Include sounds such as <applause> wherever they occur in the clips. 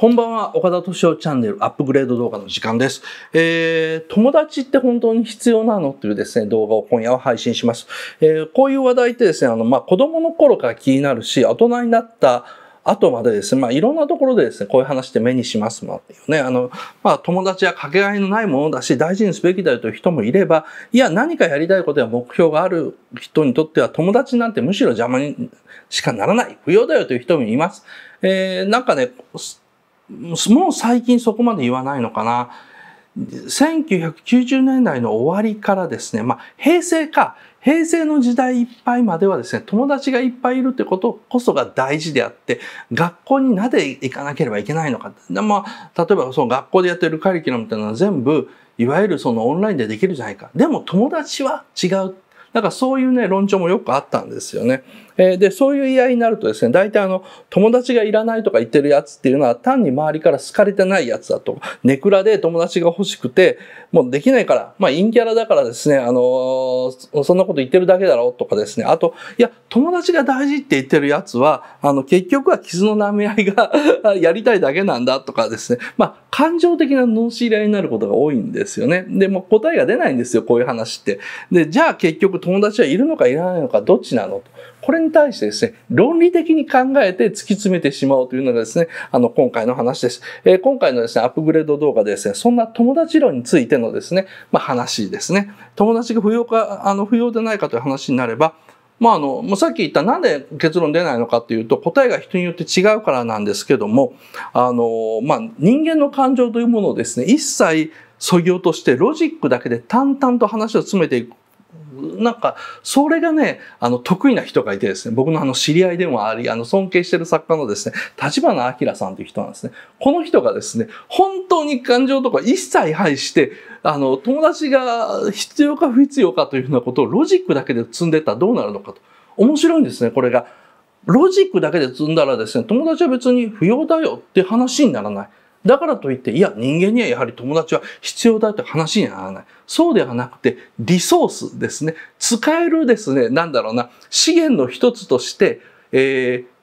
こんばんは、岡田敏夫チャンネルアップグレード動画の時間です。えー、友達って本当に必要なのというですね、動画を今夜は配信します。えー、こういう話題ってですね、あの、まあ、子供の頃から気になるし、大人になった後までですね、まあ、いろんなところでですね、こういう話って目にしますもんっていうね、あの、まあ、友達はかけがえのないものだし、大事にすべきだよという人もいれば、いや、何かやりたいことや目標がある人にとっては、友達なんてむしろ邪魔にしかならない、不要だよという人もいます。えー、なんかね、もう最近そこまで言わないのかな。1990年代の終わりからですね、まあ、平成か、平成の時代いっぱいまではですね、友達がいっぱいいるってことこそが大事であって、学校になぜ行かなければいけないのか。でまあ、例えばその学校でやってるカリキュラムっていうのは全部、いわゆるそのオンラインでできるじゃないか。でも友達は違う。だからそういうね、論調もよくあったんですよね。えー、でそういう言い合いになるとですね大体あの友達がいらないとか言ってるやつっていうのは単に周りから好かれてないやつだとネクラで友達が欲しくてもうできないからまあ陰キャラだからですねあのー、そんなこと言ってるだけだろうとかですねあといや友達が大事って言ってるやつはあの結局は傷の舐め合いが <laughs> やりたいだけなんだとかですねまあ感情的な脳知り合いになることが多いんですよねでも答えが出ないんですよこういう話ってでじゃあ結局友達はいるのかいらないのかどっちなのとこれに対してですね、論理的に考えて突き詰めてしまおうというのがですね、あの、今回の話です。えー、今回のですね、アップグレード動画でですね、そんな友達論についてのですね、まあ、話ですね。友達が不要か、あの、不要でないかという話になれば、まあ、あの、もうさっき言ったなんで結論出ないのかっていうと、答えが人によって違うからなんですけども、あの、まあ、人間の感情というものをですね、一切削ぎ落としてロジックだけで淡々と話を詰めていくなんか、それがね、あの、得意な人がいてですね、僕のあの、知り合いでもあり、あの、尊敬してる作家のですね、立花明さんという人なんですね。この人がですね、本当に感情とか一切排して、あの、友達が必要か不必要かというふうなことをロジックだけで積んでったらどうなるのかと。面白いんですね、これが。ロジックだけで積んだらですね、友達は別に不要だよって話にならない。だからといって、いや、人間にはやはり友達は必要だという話にはならない。そうではなくて、リソースですね。使えるですね、なんだろうな、資源の一つとして、えー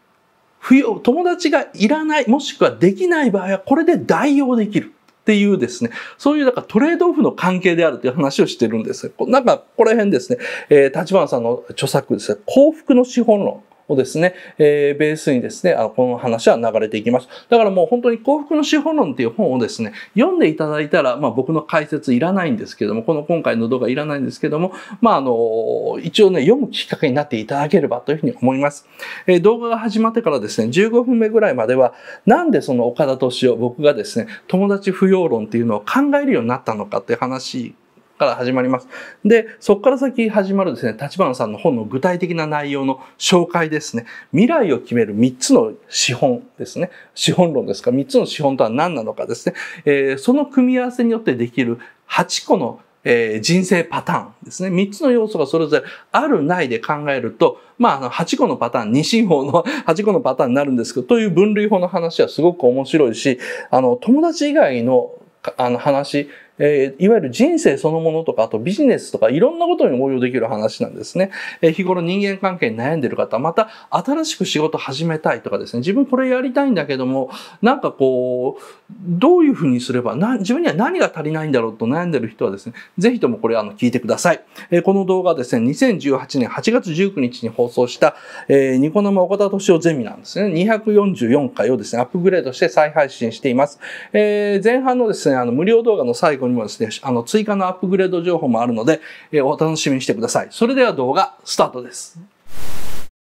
不要、友達がいらない、もしくはできない場合は、これで代用できる。っていうですね、そういうなんかトレードオフの関係であるという話をしてるんです。なんかここら辺ですね、えー、立花さんの著作ですね、幸福の資本論。をですね、えー、ベースにですね、あこの話は流れていきます。だからもう本当に幸福の資本論っていう本をですね、読んでいただいたら、まあ僕の解説いらないんですけども、この今回の動画いらないんですけども、まああの、一応ね、読むきっかけになっていただければというふうに思います。えー、動画が始まってからですね、15分目ぐらいまでは、なんでその岡田敏夫、僕がですね、友達不要論っていうのを考えるようになったのかっていう話から始まります。で、そこから先始まるですね、立花さんの本の具体的な内容の紹介ですね。未来を決める3つの資本ですね。資本論ですか。3つの資本とは何なのかですね。えー、その組み合わせによってできる8個のえー、人生パターンですね。3つの要素がそれぞれあるないで考えると、まあ、あの、8個のパターン、二進法の8 <laughs> 個のパターンになるんですけど、という分類法の話はすごく面白いし、あの、友達以外の、あの話、えいわゆる人生そのものとか、あとビジネスとか、いろんなことに応用できる話なんですね。え日頃人間関係に悩んでる方、また新しく仕事始めたいとかですね、自分これやりたいんだけども、なんかこう、どういうふうにすれば、な自分には何が足りないんだろうと悩んでる人はですね、ぜひともこれあの聞いてください。えこの動画はですね、2018年8月19日に放送した、えニコ生岡田敏夫ゼミなんですね。244回をですね、アップグレードして再配信しています。え前半のですね、あの無料動画の最後こにもですね、あの、追加のアップグレード情報もあるので、えお楽しみにしてください。それでは動画、スタートです。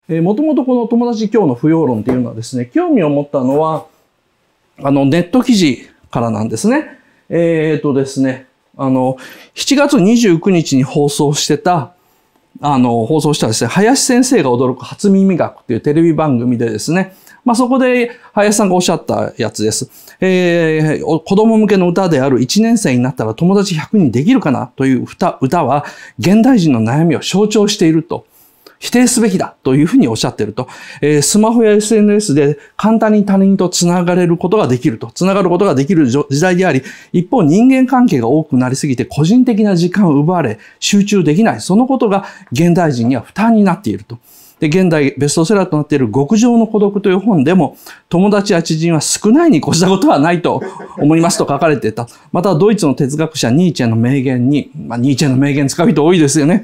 えー、もともとこの友達今日の不要論っていうのはですね、興味を持ったのは、あの、ネット記事からなんですね。えっ、とですね、あの、7月29日に放送してた、あの、放送したですね、林先生が驚く初耳学っていうテレビ番組でですね、まあ、そこで林さんがおっしゃったやつです。えー、子供向けの歌である1年生になったら友達100人できるかなという歌歌は現代人の悩みを象徴していると。否定すべきだというふうにおっしゃってると、えー、スマホや SNS で簡単に他人と繋がれることができると、繋がることができる時代であり、一方人間関係が多くなりすぎて個人的な時間を奪われ、集中できない、そのことが現代人には負担になっていると。で、現代ベストセラーとなっている極上の孤独という本でも、友達や知人は少ないに越したことはないと思いますと書かれていた。また、ドイツの哲学者ニーチェの名言に、まあ、ニーチェの名言使う人多いですよね。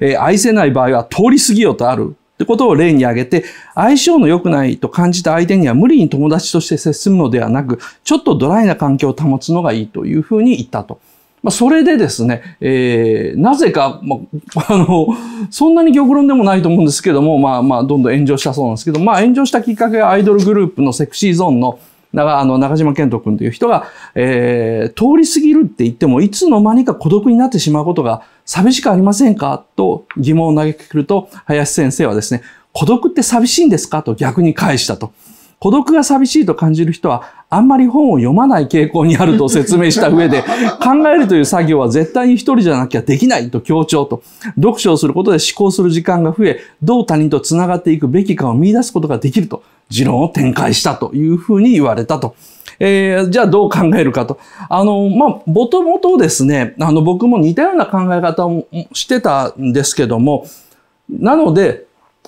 えー、愛せない場合は通り過ぎよとある。ってことを例に挙げて、相性の良くないと感じた相手には無理に友達として接するのではなく、ちょっとドライな環境を保つのがいいというふうに言ったと。まあ、それでですね、えー、なぜか、まあ、<laughs> あの、そんなに極論でもないと思うんですけども、まあまあ、どんどん炎上したそうなんですけど、まあ、炎上したきっかけはアイドルグループのセクシーゾーンの長あの中島健人君という人が、えー、通り過ぎるって言っても、いつの間にか孤独になってしまうことが寂しくありませんかと疑問を投げかけると、林先生はですね、孤独って寂しいんですかと逆に返したと。孤独が寂しいと感じる人はあんまり本を読まない傾向にあると説明した上で、<laughs> 考えるという作業は絶対に一人じゃなきゃできないと強調と、読書をすることで思考する時間が増え、どう他人と繋がっていくべきかを見出すことができると、持論を展開したというふうに言われたと。えー、じゃあどう考えるかと。あの、まあ、もともとですね、あの、僕も似たような考え方をしてたんですけども、なので、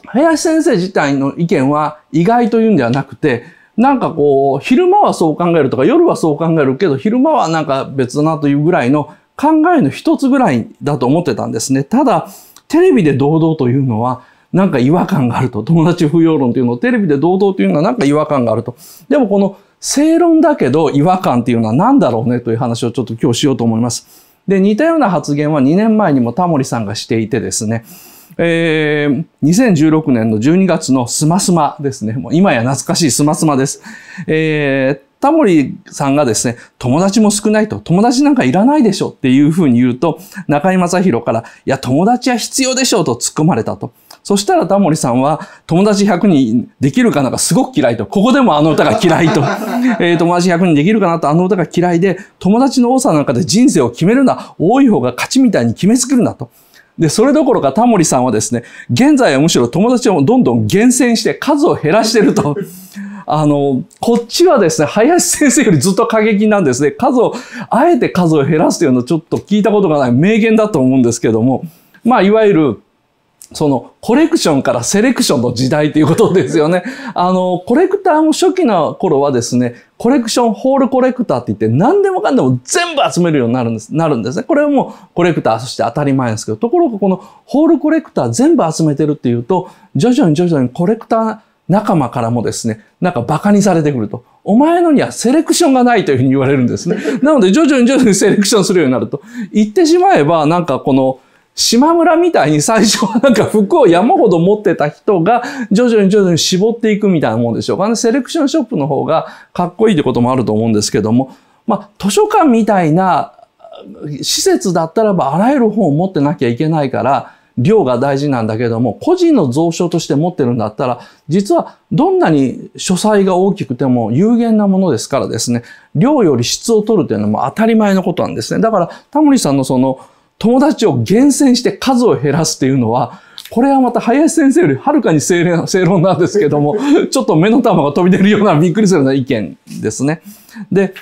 林先生自体の意見は意外というんではなくて、なんかこう、昼間はそう考えるとか、夜はそう考えるけど、昼間はなんか別だなというぐらいの考えの一つぐらいだと思ってたんですね。ただ、テレビで堂々というのは、なんか違和感があると。友達不要論というのをテレビで堂々というのはなんか違和感があると。でもこの正論だけど違和感っていうのは何だろうねという話をちょっと今日しようと思います。で、似たような発言は2年前にもタモリさんがしていてですね。えー、2016年の12月のスマスマですね。もう今や懐かしいスマスマです。えー、タモリさんがですね、友達も少ないと、友達なんかいらないでしょっていうふうに言うと、中井正宏から、いや、友達は必要でしょうと突っ込まれたと。そしたらタモリさんは、友達100人できるかながすごく嫌いと。ここでもあの歌が嫌いと。<laughs> えー、友達100人できるかなとあの歌が嫌いで、友達の多さなんかで人生を決めるな。多い方が勝ちみたいに決めつけるなと。で、それどころかタモリさんはですね、現在はむしろ友達をどんどん厳選して数を減らしてると。<laughs> あの、こっちはですね、林先生よりずっと過激なんですね。数を、あえて数を減らすというのはちょっと聞いたことがない名言だと思うんですけども、まあ、いわゆる、そのコレクションからセレクションの時代ということですよね。<laughs> あの、コレクターも初期の頃はですね、コレクションホールコレクターって言って何でもかんでも全部集めるようになるんです、なるんですね。これはもうコレクターとして当たり前ですけど、ところがこのホールコレクター全部集めてるっていうと、徐々に徐々にコレクター仲間からもですね、なんか馬鹿にされてくると。お前のにはセレクションがないというふうに言われるんですね。なので徐々に徐々にセレクションするようになると。言ってしまえば、なんかこの、島村みたいに最初はなんか服を山ほど持ってた人が徐々に徐々に絞っていくみたいなもんでしょうかね。セレクションショップの方がかっこいいってこともあると思うんですけども、まあ図書館みたいな施設だったらばあらゆる本を持ってなきゃいけないから、量が大事なんだけども、個人の蔵書として持ってるんだったら、実はどんなに書斎が大きくても有限なものですからですね、量より質を取るというのも当たり前のことなんですね。だから、タモリさんのその、友達を厳選して数を減らすっていうのは、これはまた林先生よりはるかに正論正論なんですけども、<laughs> ちょっと目の玉が飛び出るようなびっくりするような意見ですね。で、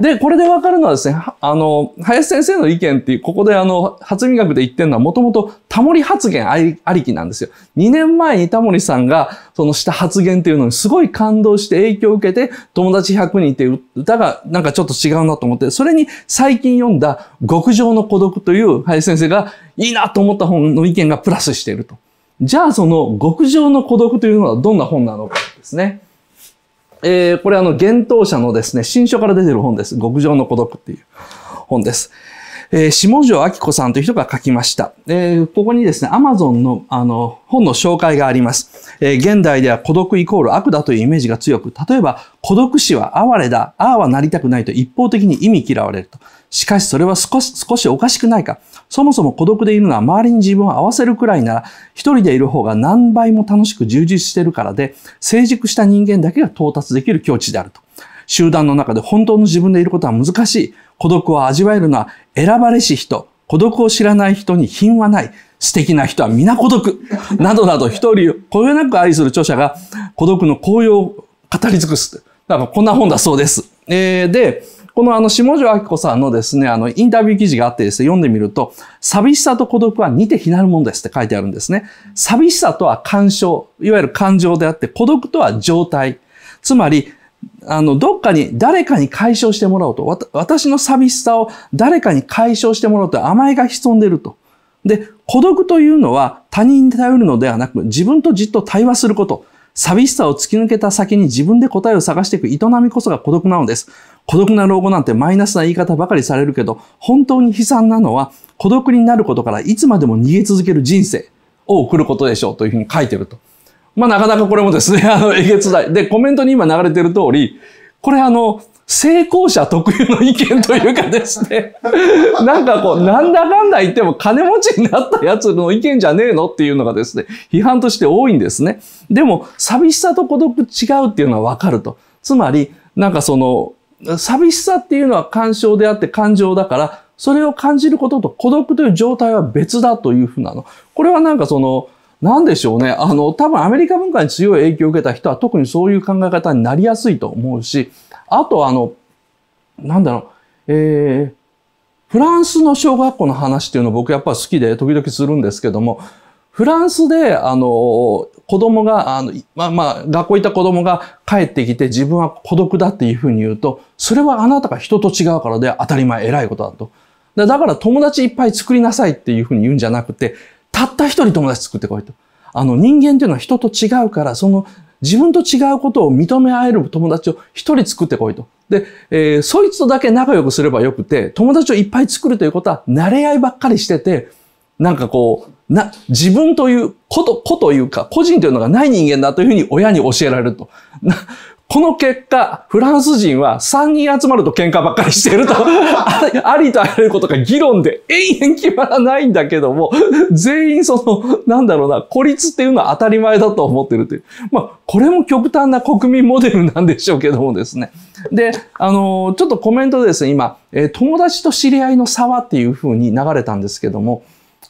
で、これでわかるのはですね、あの、林先生の意見っていう、ここであの、発明学で言ってるのはもともとタモリ発言ありありきなんですよ。2年前にタモリさんが、そのした発言っていうのにすごい感動して影響を受けて、友達100人っていう歌がなんかちょっと違うなと思って、それに最近読んだ極上の孤独という林先生がいいなと思った本の意見がプラスしていると。じゃあその極上の孤独というのはどんな本なのかですね。えー、これあの、幻冬者のですね、新書から出てる本です。極上の孤独っていう本です。えー、下條明子さんという人が書きました。えー、ここにですね、Amazon のあの本の紹介があります、えー。現代では孤独イコール悪だというイメージが強く、例えば孤独死は哀れだ、ああはなりたくないと一方的に意味嫌われると。しかしそれは少し、少しおかしくないか。そもそも孤独でいるのは周りに自分を合わせるくらいなら、一人でいる方が何倍も楽しく充実しているからで、成熟した人間だけが到達できる境地であると。集団の中で本当の自分でいることは難しい。孤独を味わえるのは選ばれし人、孤独を知らない人に品はない。素敵な人は皆孤独。などなど一人をこよなく愛する著者が孤独の紅葉を語り尽くす。だからこんな本だそうです。えー、で、このあの、下條明子さんのですね、あの、インタビュー記事があってですね、読んでみると、寂しさと孤独は似て非なるものですって書いてあるんですね。寂しさとは感傷、いわゆる感情であって、孤独とは状態。つまり、あの、どっかに、誰かに解消してもらおうと。私の寂しさを誰かに解消してもらおうと甘えが潜んでると。で、孤独というのは他人に頼るのではなく、自分とじっと対話すること。寂しさを突き抜けた先に自分で答えを探していく営みこそが孤独なのです。孤独な老後なんてマイナスな言い方ばかりされるけど、本当に悲惨なのは孤独になることからいつまでも逃げ続ける人生を送ることでしょうというふうに書いてると。まあなかなかこれもですね、<laughs> あの、えげつない。で、コメントに今流れてる通り、これあの、成功者特有の意見というかですね、<laughs> なんかこう、なんだかんだ言っても金持ちになったやつの意見じゃねえのっていうのがですね、批判として多いんですね。でも、寂しさと孤独違うっていうのはわかると。つまり、なんかその、寂しさっていうのは感傷であって感情だから、それを感じることと孤独という状態は別だというふうなの。これはなんかその、なんでしょうね。あの、多分アメリカ文化に強い影響を受けた人は特にそういう考え方になりやすいと思うし、あとあの、なんだろう、えー、フランスの小学校の話っていうの僕やっぱ好きで時々するんですけども、フランスで、あの、子供が、あの、まあまあ、学校行った子供が帰ってきて自分は孤独だっていうふうに言うと、それはあなたが人と違うからで当たり前偉いことだと。だから友達いっぱい作りなさいっていうふうに言うんじゃなくて、たった一人友達作ってこいと。あの人間っていうのは人と違うから、その自分と違うことを認め合える友達を一人作ってこいと。で、えー、そいつとだけ仲良くすればよくて、友達をいっぱい作るということは、慣れ合いばっかりしてて、なんかこう、な、自分という、こと、子というか、個人というのがない人間だというふうに親に教えられると。この結果、フランス人は3人集まると喧嘩ばっかりしてると <laughs> ありとあらゆることが議論で永遠決まらないんだけども、全員その、なんだろうな、孤立っていうのは当たり前だと思ってるという。まあ、これも極端な国民モデルなんでしょうけどもですね。で、あのー、ちょっとコメントでですね、今、えー、友達と知り合いの差はっていうふうに流れたんですけども、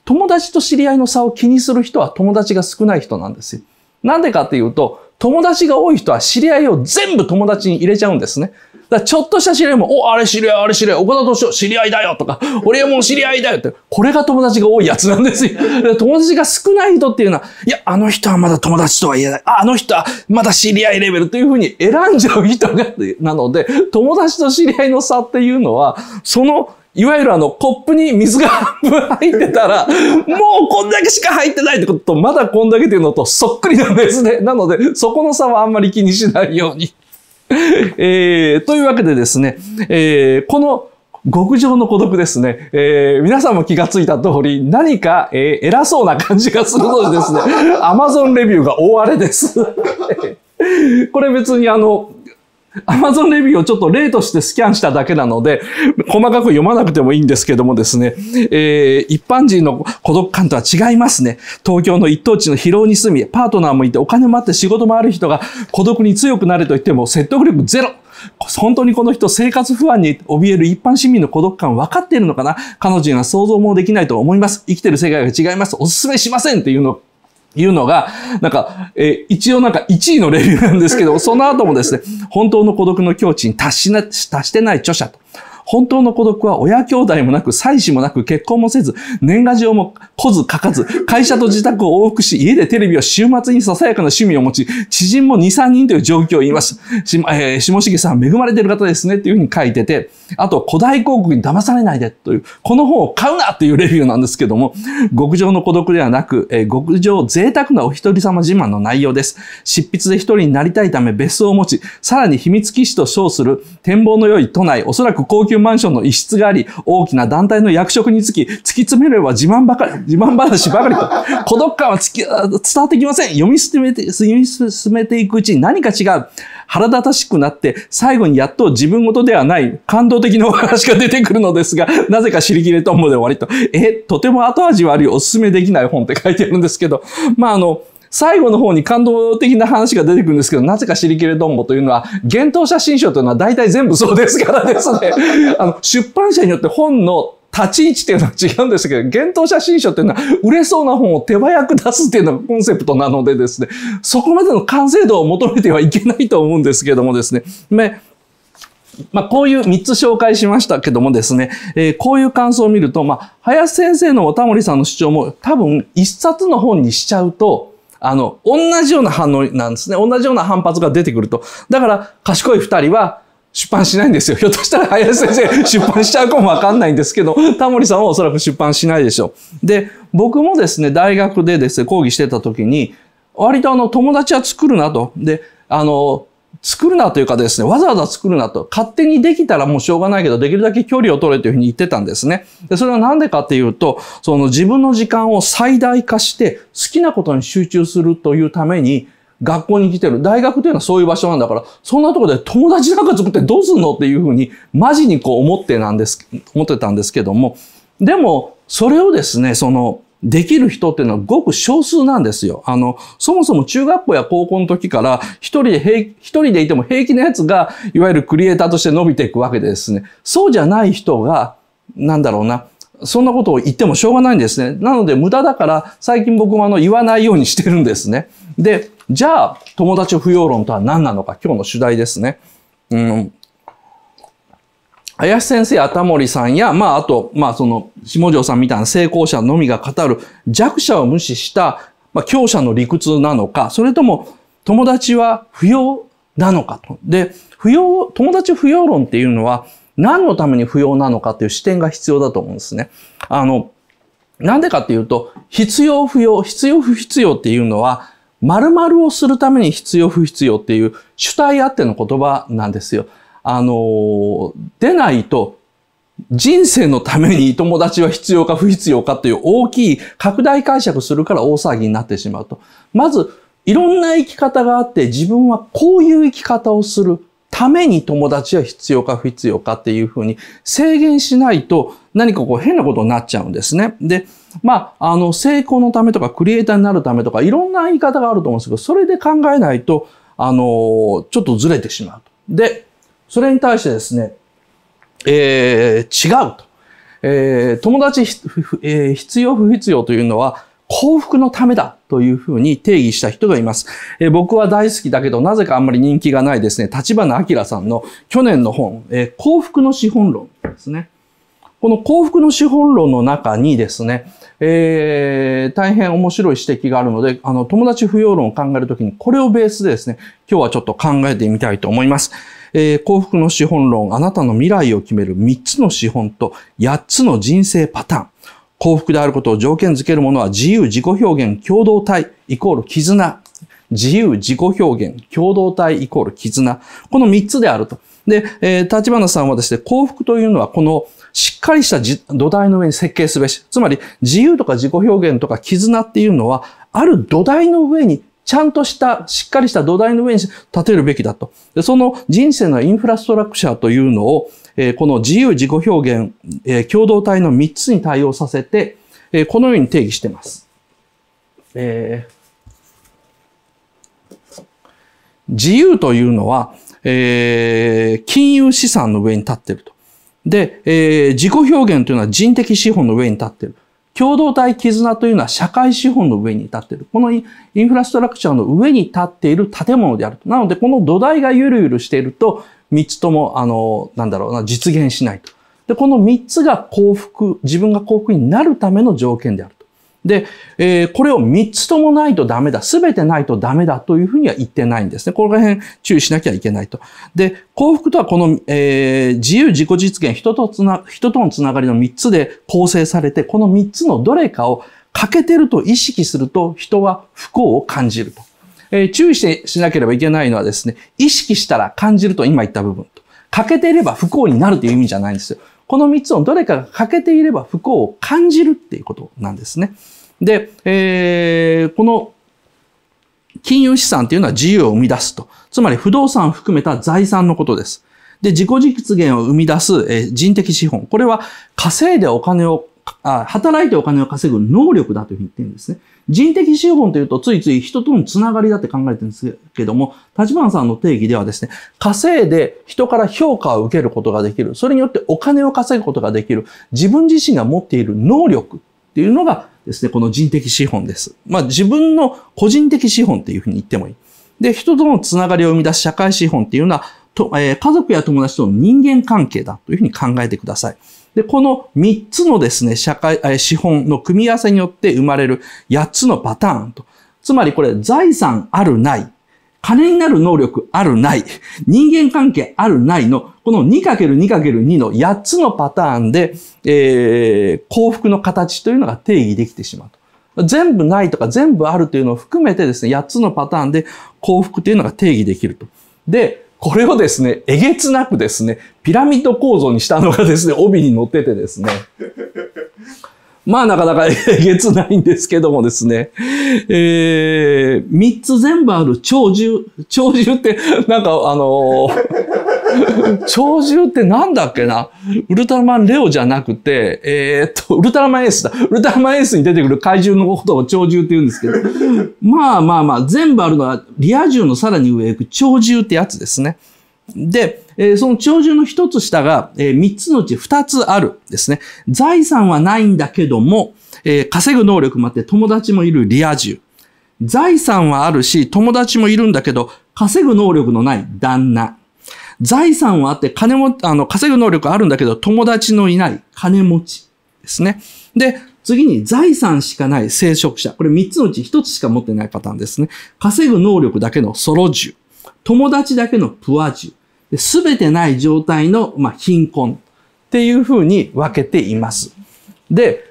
友達と知り合いの差を気にする人は友達が少ない人なんですよ。なんでかっていうと、友達が多い人は知り合いを全部友達に入れちゃうんですね。だからちょっとした知り合いも、お、あれ知り合い、あれ知り合い、岡田敏夫知り合いだよとか、俺も知り合いだよって、これが友達が多いやつなんですよ。友達が少ない人っていうのは、いや、あの人はまだ友達とは言えない。あの人はまだ知り合いレベルというふうに選んじゃう人が、なので、友達と知り合いの差っていうのは、そのいわゆるあの、コップに水が半分入ってたら、もうこんだけしか入ってないってことと、まだこんだけっていうのとそっくりなんですね。なので、そこの差はあんまり気にしないように。えー、というわけでですね、えー、この、極上の孤独ですね。えー、皆さんも気がついた通り、何か、えー、偉そうな感じがするのでですね、<laughs> アマゾンレビューが大荒れです。<laughs> これ別にあの、Amazon レビューをちょっと例としてスキャンしただけなので、細かく読まなくてもいいんですけどもですね、えー、一般人の孤独感とは違いますね。東京の一等地の疲労に住み、パートナーもいて、お金もあって仕事もある人が孤独に強くなると言っても説得力ゼロ本当にこの人生活不安に怯える一般市民の孤独感分かっているのかな彼女には想像もできないと思います。生きてる世界が違います。おすすめしませんっていうのいうのが、なんか、えー、一応なんか1位のレビューなんですけど、その後もですね、本当の孤独の境地に達しな、達してない著者と。本当の孤独は親兄弟もなく、妻子もなく、結婚もせず、年賀状も来ず書かず、会社と自宅を往復し、家でテレビを週末にささやかな趣味を持ち、知人も2、3人という状況を言います。し、えー、下重さん、恵まれてる方ですね、というふうに書いてて、あと、古代広告に騙されないで、という、この本を買うなというレビューなんですけども、極上の孤独ではなく、えー、極上贅沢なお一人様自慢の内容です。執筆で一人になりたいため別荘を持ち、さらに秘密基地と称する展望の良い都内、おそらく高級級マンションの一室があり、大きな団体の役職につき、突き詰めれば自慢ばかり、自慢話ばかりと、<laughs> 孤独感はつき伝わってきません。読み進めて、読み進めていくうちに何か違う。腹立たしくなって、最後にやっと自分事ではない感動的なお話が出てくるのですが、なぜか知り切れと思うで終わりと。え、とても後味悪いおすすめできない本って書いてあるんですけど、まああの、最後の方に感動的な話が出てくるんですけど、なぜかシリケルトンボというのは、幻冬写真書というのは大体全部そうですからですね、<laughs> あの、出版社によって本の立ち位置っていうのは違うんですけど、幻冬写真書っていうのは売れそうな本を手早く出すっていうのがコンセプトなのでですね、そこまでの完成度を求めてはいけないと思うんですけどもですね、ねまあ、こういう3つ紹介しましたけどもですね、えー、こういう感想を見ると、まあ、林先生のおたもりさんの主張も多分1冊の本にしちゃうと、あの、同じような反応なんですね。同じような反発が出てくると。だから、賢い二人は、出版しないんですよ。ひょっとしたら林先生 <laughs> 出版しちゃうかもわかんないんですけど、タモリさんはおそらく出版しないでしょう。で、僕もですね、大学でですね、講義してた時に、割とあの、友達は作るなと。で、あの、作るなというかですね、わざわざ作るなと、勝手にできたらもうしょうがないけど、できるだけ距離を取れというふうに言ってたんですね。で、それはなんでかっていうと、その自分の時間を最大化して、好きなことに集中するというために、学校に来てる。大学というのはそういう場所なんだから、そんなとこで友達なんか作ってどうすんのっていうふうに、マジにこう思ってなんです、思ってたんですけども、でも、それをですね、その、できる人っていうのはごく少数なんですよ。あの、そもそも中学校や高校の時から一人で平、一人でいても平気なやつが、いわゆるクリエイターとして伸びていくわけでですね。そうじゃない人が、なんだろうな。そんなことを言ってもしょうがないんですね。なので無駄だから最近僕もあの言わないようにしてるんですね。で、じゃあ友達不要論とは何なのか今日の主題ですね。うん、林先生やモリさんや、まあ、あと、まあ、その、下條さんみたいな成功者のみが語る弱者を無視した、まあ、強者の理屈なのか、それとも、友達は不要なのかと。で、不要、友達不要論っていうのは、何のために不要なのかっていう視点が必要だと思うんですね。あの、なんでかっていうと、必要不要、必要不必要っていうのは、〇〇をするために必要不必要っていう主体あっての言葉なんですよ。あの、出ないと人生のために友達は必要か不必要かという大きい拡大解釈するから大騒ぎになってしまうと。まず、いろんな生き方があって自分はこういう生き方をするために友達は必要か不必要かっていうふうに制限しないと何かこう変なことになっちゃうんですね。で、まあ、あの、成功のためとかクリエイターになるためとかいろんな言い方があると思うんですけど、それで考えないと、あの、ちょっとずれてしまうと。で、それに対してですね、えー、違うと。えー、友達、えー、必要不必要というのは幸福のためだというふうに定義した人がいます。えー、僕は大好きだけど、なぜかあんまり人気がないですね、立花明さんの去年の本、えー、幸福の資本論ですね。この幸福の資本論の中にですね、えー、大変面白い指摘があるので、あの、友達不要論を考えるときに、これをベースでですね、今日はちょっと考えてみたいと思います。えー、幸福の資本論、あなたの未来を決める3つの資本と8つの人生パターン。幸福であることを条件づけるものは自由自己表現共同体イコール絆。自由自己表現共同体イコール絆。この3つであると。で、えー、立花さんはですね、幸福というのはこのしっかりした土台の上に設計すべし。つまり、自由とか自己表現とか絆っていうのは、ある土台の上にちゃんとした、しっかりした土台の上に立てるべきだと。でその人生のインフラストラクチャーというのを、えー、この自由自己表現、えー、共同体の3つに対応させて、えー、このように定義しています。えー、自由というのは、えー、金融資産の上に立っていると。で、えー、自己表現というのは人的資本の上に立っている。共同体絆というのは社会資本の上に立っている。このインフラストラクチャーの上に立っている建物であると。なので、この土台がゆるゆるしていると、3つとも、あの、なんだろうな、実現しないと。で、この3つが幸福、自分が幸福になるための条件である。で、えー、これを3つともないとダメだ。すべてないとダメだというふうには言ってないんですね。こら辺注意しなきゃいけないと。で、幸福とはこの、えー、自由自己実現、人とつな、人とのつながりの3つで構成されて、この3つのどれかを欠けてると意識すると人は不幸を感じると。えー、注意してしなければいけないのはですね、意識したら感じると今言った部分と。欠けていれば不幸になるという意味じゃないんですよ。この3つをどれかが欠けていれば不幸を感じるっていうことなんですね。で、えー、この金融資産というのは自由を生み出すと。つまり不動産を含めた財産のことです。で、自己実現を生み出す人的資本。これは稼いでお金をあ、働いてお金を稼ぐ能力だというふうに言ってるんですね。人的資本というとついつい人とのつながりだって考えてるんですけども、立花さんの定義ではですね、稼いで人から評価を受けることができる。それによってお金を稼ぐことができる。自分自身が持っている能力っていうのがですね、この人的資本です。まあ自分の個人的資本っていうふうに言ってもいい。で、人とのつながりを生み出す社会資本っていうのは、とえー、家族や友達との人間関係だというふうに考えてください。で、この3つのですね、社会、えー、資本の組み合わせによって生まれる8つのパターンと。つまりこれ、財産あるない金になる能力あるない、人間関係あるないの、この 2×2×2 の8つのパターンで、えー、幸福の形というのが定義できてしまうと。全部ないとか全部あるというのを含めてですね、8つのパターンで幸福というのが定義できると。で、これをですね、えげつなくですね、ピラミッド構造にしたのがですね、帯に載っててですね。まあなかなかえげつないんですけどもですね。えー、三つ全部ある長寿、長寿ってなんかあのー、長寿ってなんだっけなウルトラマンレオじゃなくて、えー、っと、ウルトラマンエースだ。ウルトラマンエースに出てくる怪獣のことを長寿って言うんですけど、まあまあまあ、全部あるのはリア充のさらに上へ行く長寿ってやつですね。で、えその長寿の一つ下が、えつのうち二つあるですね。財産はないんだけども、え稼ぐ能力もあって友達もいるリア充。財産はあるし、友達もいるんだけど、稼ぐ能力のない旦那。財産はあって、金も、あの、稼ぐ能力あるんだけど、友達のいない金持ちですね。で、次に財産しかない聖職者。これ三つのうち一つしか持ってないパターンですね。稼ぐ能力だけのソロ獣。友達だけのプア獣。すべてない状態の、まあ、貧困っていうふうに分けています。で、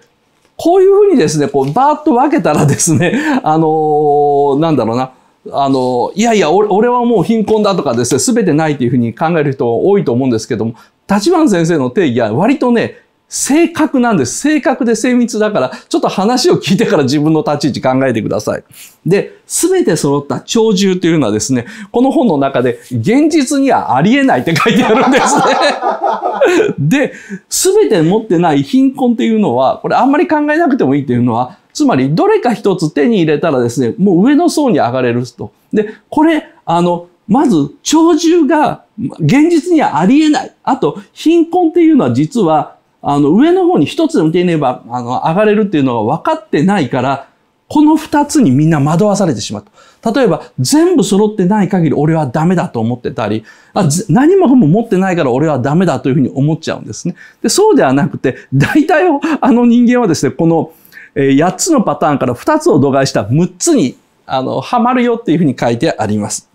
こういうふうにですね、こう、バーッと分けたらですね、<laughs> あのー、なんだろうな、あのー、いやいや俺、俺はもう貧困だとかですね、すべてないというふうに考える人多いと思うんですけども、立花先生の定義は割とね、正確なんです。正確で精密だから、ちょっと話を聞いてから自分の立ち位置考えてください。で、すべて揃った鳥獣というのはですね、この本の中で、現実にはありえないって書いてあるんですね。<laughs> で、すべて持ってない貧困っていうのは、これあんまり考えなくてもいいっていうのは、つまりどれか一つ手に入れたらですね、もう上の層に上がれると。で、これ、あの、まず、鳥獣が現実にはありえない。あと、貧困っていうのは実はあの、上の方に一つにけねば、あの、上がれるっていうのが分かってないから、この二つにみんな惑わされてしまった。例えば、全部揃ってない限り俺はダメだと思ってたり、あ何もかも持ってないから俺はダメだというふうに思っちゃうんですね。で、そうではなくて、大体あの人間はですね、この、え8つのパターンから2つを度外した6つに、あの、はまるよっていうふうに書いてあります。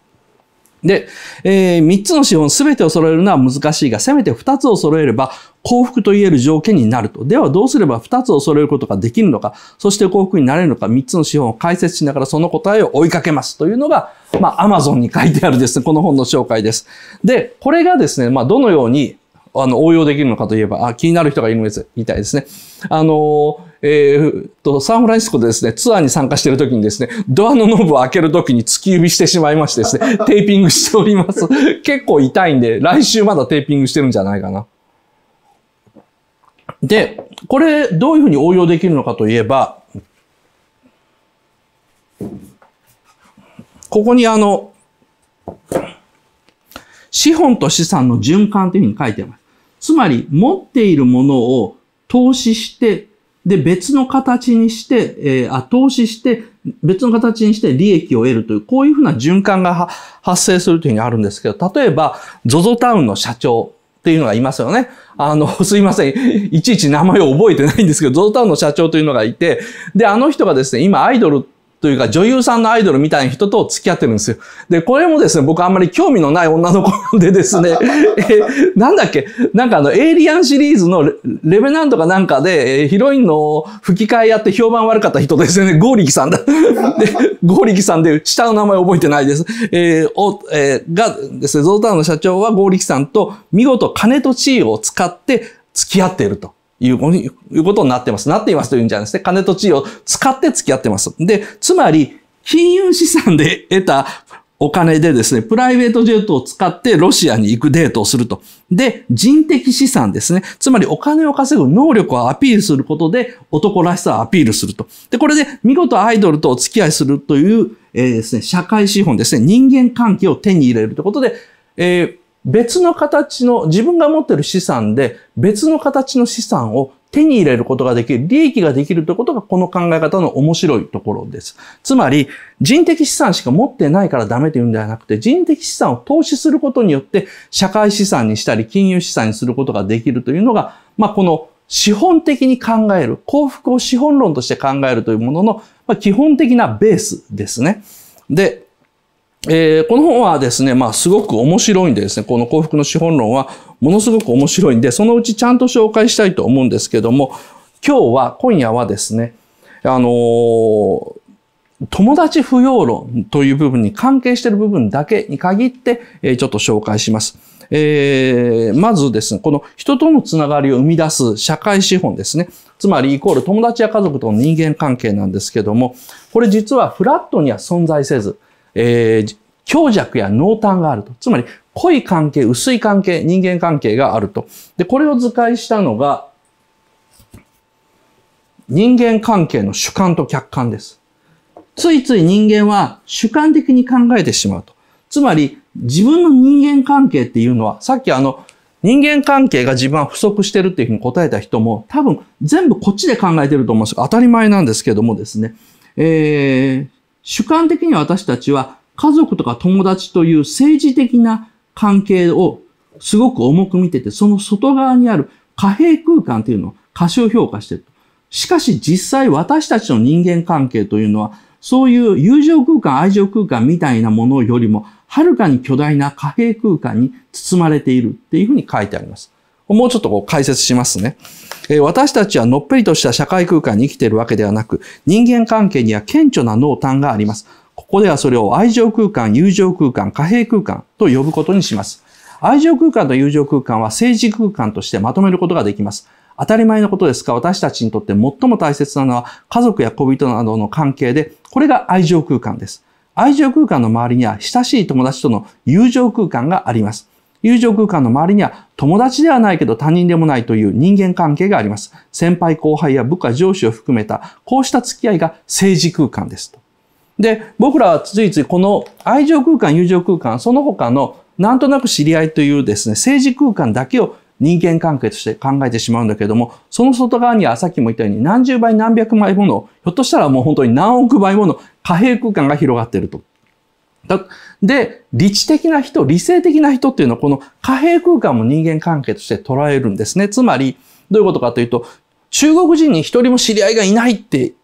で、えー、3つの資本全てを揃えるのは難しいが、せめて2つを揃えれば幸福と言える条件になると。ではどうすれば2つを揃えることができるのか、そして幸福になれるのか、3つの資本を解説しながらその答えを追いかけますというのが、まあ、Amazon に書いてあるですね、この本の紹介です。で、これがですね、まあ、どのようにあの、応用できるのかといえば、あ気になる人がいるみたいですね。あの、えー、と、サンフランシスコでですね、ツアーに参加している時にですね、ドアのノブを開ける時に突き指してしまいましてですね、<laughs> テーピングしております。結構痛いんで、来週まだテーピングしてるんじゃないかな。で、これ、どういうふうに応用できるのかといえば、ここにあの、資本と資産の循環というふうに書いてます。つまり持っているものを投資して、で、別の形にして、えー、あ、投資して、別の形にして利益を得るという、こういうふうな循環が発生するというふうにあるんですけど、例えば、ZOZO タウンの社長っていうのがいますよね。あの、<laughs> すいません。いちいち名前を覚えてないんですけど、ゾ o タウンの社長というのがいて、で、あの人がですね、今アイドルというか女優さんのアイドルみたいな人と付き合ってるんですよ。で、これもですね、僕あんまり興味のない女の子でですね、<laughs> えなんだっけ、なんかあの、エイリアンシリーズのレベナントかなんかで、えヒロインの吹き替えやって評判悪かった人ですよね、ゴーリキさんだ。で、ゴーリキさんで、下の名前覚えてないです。えー、お、えー、がですね、ゾウタウンの社長はゴーリキさんと見事金と地位を使って付き合っていると。いうことになってます。なっていますというんじゃないですね。金と地位を使って付き合ってます。で、つまり、金融資産で得たお金でですね、プライベートジェットを使ってロシアに行くデートをすると。で、人的資産ですね。つまりお金を稼ぐ能力をアピールすることで男らしさをアピールすると。で、これで見事アイドルとお付き合いするという、えー、ですね、社会資本ですね、人間関係を手に入れるということで、えー、別の形の、自分が持ってる資産で別の形の資産を手に入れることができる、利益ができるということがこの考え方の面白いところです。つまり、人的資産しか持ってないからダメというんではなくて、人的資産を投資することによって、社会資産にしたり、金融資産にすることができるというのが、まあ、この資本的に考える、幸福を資本論として考えるというものの、まあ、基本的なベースですね。で、えー、この本はですね、まあすごく面白いんでですね、この幸福の資本論はものすごく面白いんで、そのうちちゃんと紹介したいと思うんですけども、今日は、今夜はですね、あのー、友達不要論という部分に関係している部分だけに限って、えちょっと紹介します。えー、まずですね、この人とのつながりを生み出す社会資本ですね。つまりイコール友達や家族との人間関係なんですけども、これ実はフラットには存在せず、えー、強弱や濃淡があると。つまり、濃い関係、薄い関係、人間関係があると。で、これを図解したのが、人間関係の主観と客観です。ついつい人間は主観的に考えてしまうと。つまり、自分の人間関係っていうのは、さっきあの、人間関係が自分は不足してるっていうふうに答えた人も、多分全部こっちで考えてると思うんです当たり前なんですけどもですね。えー、主観的に私たちは家族とか友達という政治的な関係をすごく重く見てて、その外側にある貨幣空間というのを過小評価している。しかし実際私たちの人間関係というのは、そういう友情空間、愛情空間みたいなものよりも、はるかに巨大な貨幣空間に包まれているっていうふうに書いてあります。もうちょっとこう解説しますね。私たちはのっぺりとした社会空間に生きているわけではなく、人間関係には顕著な濃淡があります。ここではそれを愛情空間、友情空間、貨幣空間と呼ぶことにします。愛情空間と友情空間は政治空間としてまとめることができます。当たり前のことですが、私たちにとって最も大切なのは家族や恋人などの関係で、これが愛情空間です。愛情空間の周りには親しい友達との友情空間があります。友情空間の周りには友達ではないけど他人でもないという人間関係があります。先輩後輩や部下上司を含めたこうした付き合いが政治空間ですと。で、僕らはついついこの愛情空間、友情空間、その他のなんとなく知り合いというですね、政治空間だけを人間関係として考えてしまうんだけども、その外側にはさっきも言ったように何十倍何百倍もの、ひょっとしたらもう本当に何億倍もの貨幣空間が広がっていると。だで、理知的な人、理性的な人っていうのはこの貨幣空間も人間関係として捉えるんですね。つまり、どういうことかというと、中国人に一人も知り合いがいないって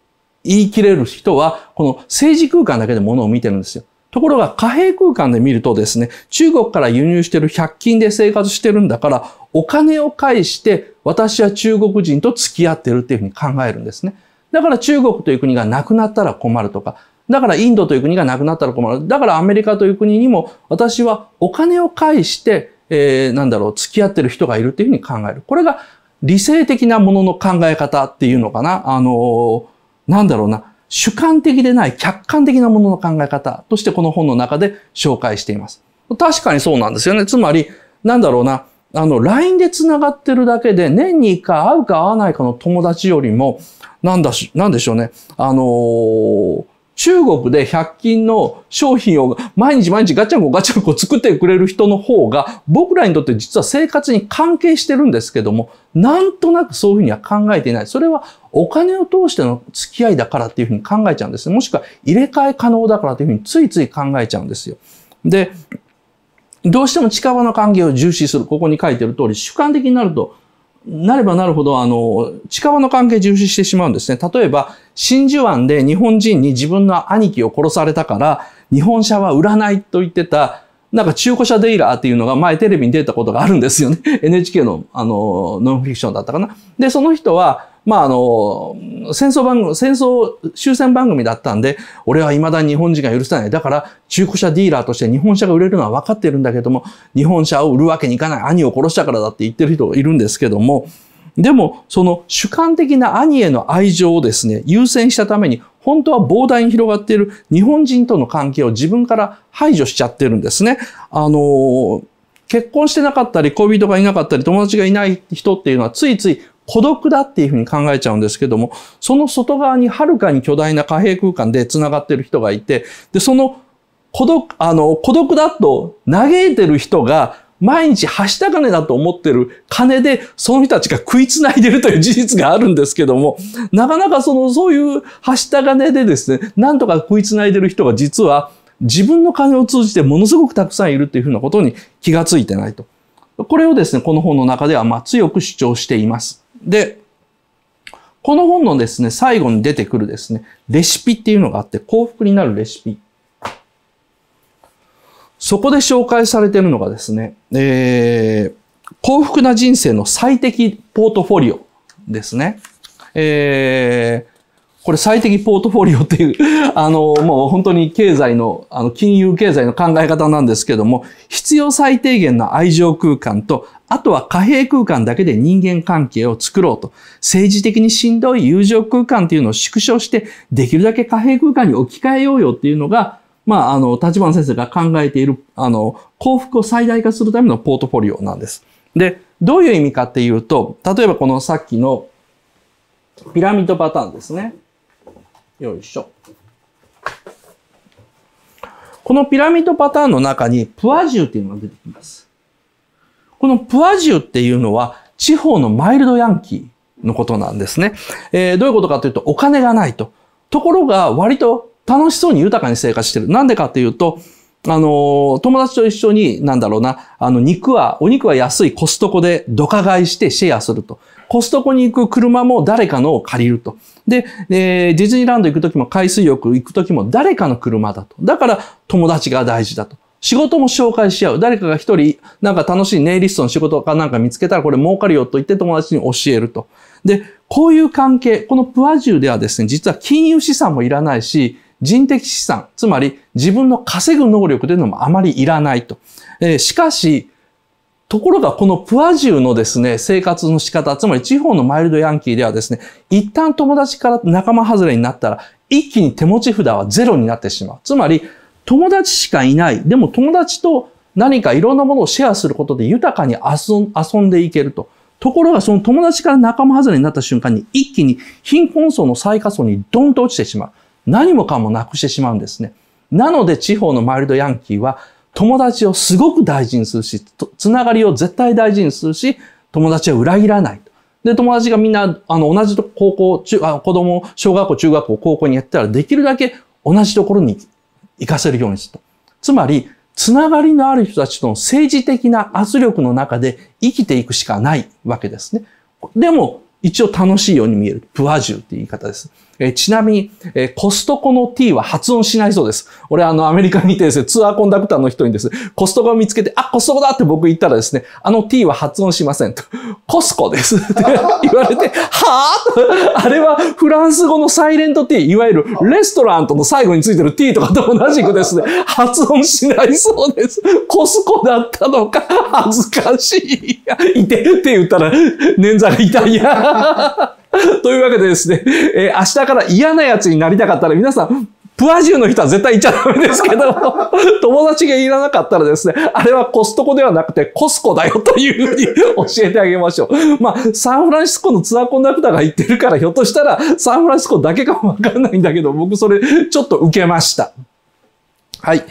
言い切れる人は、この政治空間だけで物を見てるんですよ。ところが貨幣空間で見るとですね、中国から輸入してる100均で生活してるんだから、お金を介して私は中国人と付き合ってるっていうふうに考えるんですね。だから中国という国がなくなったら困るとか、だからインドという国がなくなったら困る。だからアメリカという国にも私はお金を介して、えー、なんだろう、付き合ってる人がいるっていうふうに考える。これが理性的なものの考え方っていうのかな。あのー、なんだろうな。主観的でない客観的なものの考え方としてこの本の中で紹介しています。確かにそうなんですよね。つまり、なんだろうな。あの、LINE で繋がってるだけで、年に一回会うか会わないかの友達よりも、なんだし、なんでしょうね。あのー中国で100均の商品を毎日毎日ガチャンコガチャンコ作ってくれる人の方が僕らにとって実は生活に関係してるんですけどもなんとなくそういうふうには考えていない。それはお金を通しての付き合いだからっていうふうに考えちゃうんですもしくは入れ替え可能だからというふうについつい考えちゃうんですよ。で、どうしても近場の関係を重視する。ここに書いてる通り主観的になるとなればなるほど、あの、近場の関係重視してしまうんですね。例えば、真珠湾で日本人に自分の兄貴を殺されたから、日本車は売らないと言ってた、なんか中古車デイラーっていうのが前テレビに出たことがあるんですよね。NHK <laughs> の、あの、ノンフィクションだったかな。で、その人は、まああの、戦争番組、戦争終戦番組だったんで、俺は未だに日本人が許さない。だから中古車ディーラーとして日本車が売れるのは分かってるんだけども、日本車を売るわけにいかない。兄を殺したからだって言ってる人いるんですけども、でも、その主観的な兄への愛情をですね、優先したために、本当は膨大に広がっている日本人との関係を自分から排除しちゃってるんですね。あの結婚してなかったり、恋人がいなかったり、友達がいない人っていうのは、ついつい孤独だっていうふうに考えちゃうんですけども、その外側にはるかに巨大な貨幣空間で繋がってる人がいて、で、その孤独、あの、孤独だと嘆いてる人が、毎日はした金だと思ってる金で、その人たちが食いつないでるという事実があるんですけども、なかなかその、そういうはした金でですね、なんとか食いつないでる人が実は、自分の金を通じてものすごくたくさんいるというふうなことに気がついてないと。これをですね、この本の中ではまあ強く主張しています。で、この本のですね、最後に出てくるですね、レシピっていうのがあって、幸福になるレシピ。そこで紹介されてるのがですね、えー、幸福な人生の最適ポートフォリオですね。えー、これ最適ポートフォリオっていう <laughs> あの、もう本当に経済の、あの、金融経済の考え方なんですけども、必要最低限の愛情空間と、あとは貨幣空間だけで人間関係を作ろうと。政治的にしんどい友情空間っていうのを縮小して、できるだけ貨幣空間に置き換えようよっていうのが、まあ、あの、立花先生が考えている、あの、幸福を最大化するためのポートフォリオなんです。で、どういう意味かっていうと、例えばこのさっきのピラミッドパターンですね。よいしょ。このピラミッドパターンの中にプアジュっていうのが出てきます。このプアジュっていうのは地方のマイルドヤンキーのことなんですね。えー、どういうことかというとお金がないと。ところが割と楽しそうに豊かに生活してる。なんでかというと、あの、友達と一緒に、なんだろうな、あの、肉は、お肉は安いコストコでドカ買いしてシェアすると。コストコに行く車も誰かのを借りると。で、えー、ディズニーランド行くときも海水浴行くときも誰かの車だと。だから友達が大事だと。仕事も紹介し合う。誰かが一人、なんか楽しいネイリストの仕事かなんか見つけたらこれ儲かるよと言って友達に教えると。で、こういう関係、このプアジュではですね、実は金融資産もいらないし、人的資産、つまり自分の稼ぐ能力というのもあまりいらないと。えー、しかし、ところが、このプアジュのですね、生活の仕方、つまり地方のマイルドヤンキーではですね、一旦友達から仲間外れになったら、一気に手持ち札はゼロになってしまう。つまり、友達しかいない。でも友達と何かいろんなものをシェアすることで豊かに遊んでいけると。ところがその友達から仲間外れになった瞬間に一気に貧困層の最下層にドンと落ちてしまう。何もかもなくしてしまうんですね。なので地方のマイルドヤンキーは友達をすごく大事にするし、つながりを絶対大事にするし、友達は裏切らない。で、友達がみんな、あの、同じ高校、中、あ子供、小学校、中学校、高校にやったら、できるだけ同じところに行かせるようにすると。つまり、つながりのある人たちとの政治的な圧力の中で生きていくしかないわけですね。でも、一応楽しいように見える。プアジューって言い方です。えちなみに、えコストコの t は発音しないそうです。俺、あの、アメリカにいてですね、ツアーコンダクターの人にですね、コストコを見つけて、あ、コストコだって僕言ったらですね、あの t は発音しませんと。コスコですって <laughs> 言われて、はぁあれはフランス語のサイレント t、いわゆるレストランとの最後についてる t とかと同じくですね、発音しないそうです。コスコだったのか、恥ずかしい。いてって言ったら、捻挫が痛いや。<laughs> というわけでですね、えー、明日から嫌な奴になりたかったら皆さん、プアジュの人は絶対行っちゃダメですけど、<laughs> 友達がいらなかったらですね、あれはコストコではなくてコスコだよというふうに教えてあげましょう。まあ、サンフランシスコのツアーコンダクターが行ってるから、ひょっとしたらサンフランシスコだけかもわかんないんだけど、僕それちょっと受けました。はい。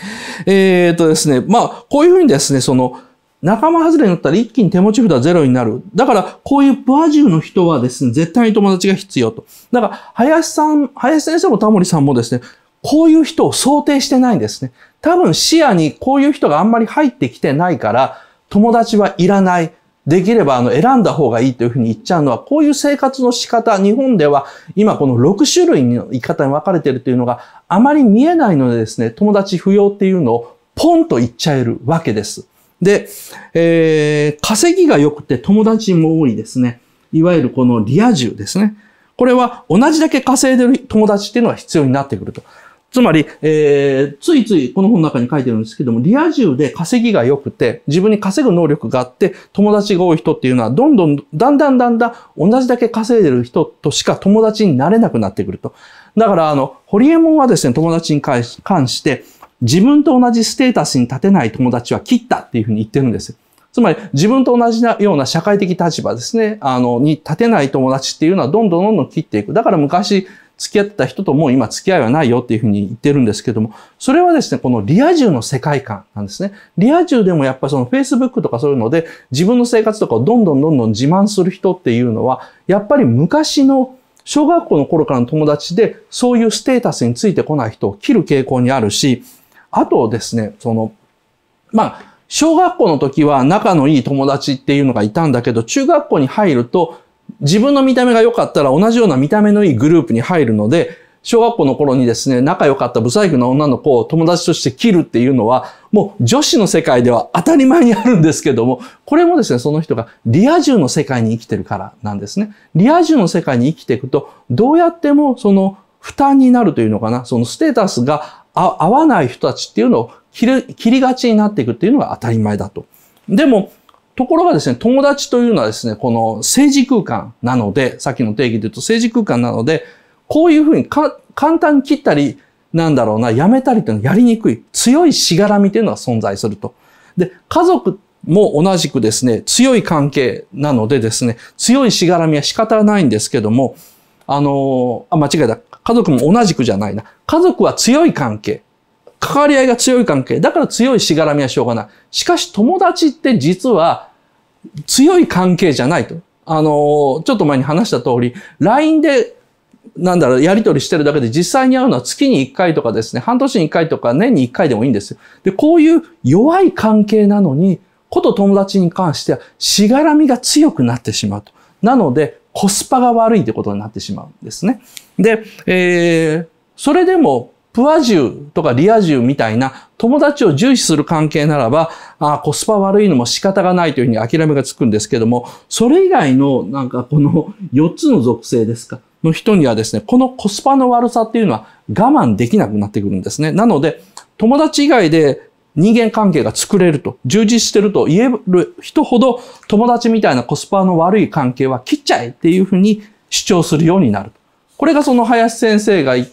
えー、っとですね、まあ、こういうふうにですね、その、仲間外れになったら一気に手持ち札ゼロになる。だから、こういうプアジュの人はですね、絶対に友達が必要と。だから、林さん、林先生もタモリさんもですね、こういう人を想定してないんですね。多分視野にこういう人があんまり入ってきてないから、友達はいらない。できればあの選んだ方がいいというふうに言っちゃうのは、こういう生活の仕方、日本では今この6種類の言い方に分かれているというのがあまり見えないのでですね、友達不要っていうのをポンと言っちゃえるわけです。で、えー、稼ぎが良くて友達も多いですね。いわゆるこのリア充ですね。これは同じだけ稼いでる友達っていうのが必要になってくると。つまり、えー、ついついこの本の中に書いてるんですけども、リア充で稼ぎが良くて、自分に稼ぐ能力があって、友達が多い人っていうのは、どんどん、だんだんだんだん、同じだけ稼いでる人としか友達になれなくなってくると。だから、あの、ホリエモンはですね、友達に関して、自分と同じステータスに立てない友達は切ったっていうふうに言ってるんです。つまり自分と同じような社会的立場ですね、あの、に立てない友達っていうのはどんどんどんどん切っていく。だから昔付き合ってた人ともう今付き合いはないよっていうふうに言ってるんですけども、それはですね、このリア充の世界観なんですね。リア充でもやっぱその Facebook とかそういうので自分の生活とかをどんどんどんどん自慢する人っていうのは、やっぱり昔の小学校の頃からの友達でそういうステータスについてこない人を切る傾向にあるし、あとですね、その、まあ、小学校の時は仲のいい友達っていうのがいたんだけど、中学校に入ると、自分の見た目が良かったら同じような見た目のいいグループに入るので、小学校の頃にですね、仲良かったブサイクな女の子を友達として切るっていうのは、もう女子の世界では当たり前にあるんですけども、これもですね、その人がリア充の世界に生きてるからなんですね。リア充の世界に生きていくと、どうやってもその負担になるというのかな、そのステータスが合わない人たちっていうのを切りがちになっていくっていうのが当たり前だと。でも、ところがですね、友達というのはですね、この政治空間なので、さっきの定義で言うと政治空間なので、こういうふうに簡単に切ったり、なんだろうな、やめたりっていうのはやりにくい。強いしがらみというのが存在すると。で、家族も同じくですね、強い関係なのでですね、強いしがらみは仕方ないんですけども、あの、あ、間違えた。家族も同じくじゃないな。家族は強い関係。関わり合いが強い関係。だから強いしがらみはしょうがない。しかし友達って実は強い関係じゃないと。あのちょっと前に話した通り、LINE でなんだろう、やり取りしてるだけで実際に会うのは月に1回とかですね、半年に1回とか年に1回でもいいんですよ。で、こういう弱い関係なのに、こと友達に関してはしがらみが強くなってしまうと。なので、コスパが悪いってことになってしまうんですね。で、えー、それでも、プア充とかリア充みたいな友達を重視する関係ならば、あコスパ悪いのも仕方がないというふうに諦めがつくんですけども、それ以外のなんかこの4つの属性ですか、の人にはですね、このコスパの悪さっていうのは我慢できなくなってくるんですね。なので、友達以外で人間関係が作れると、充実してると言える人ほど友達みたいなコスパの悪い関係は切っちゃえっていうふうに主張するようになる。これがその林先生が言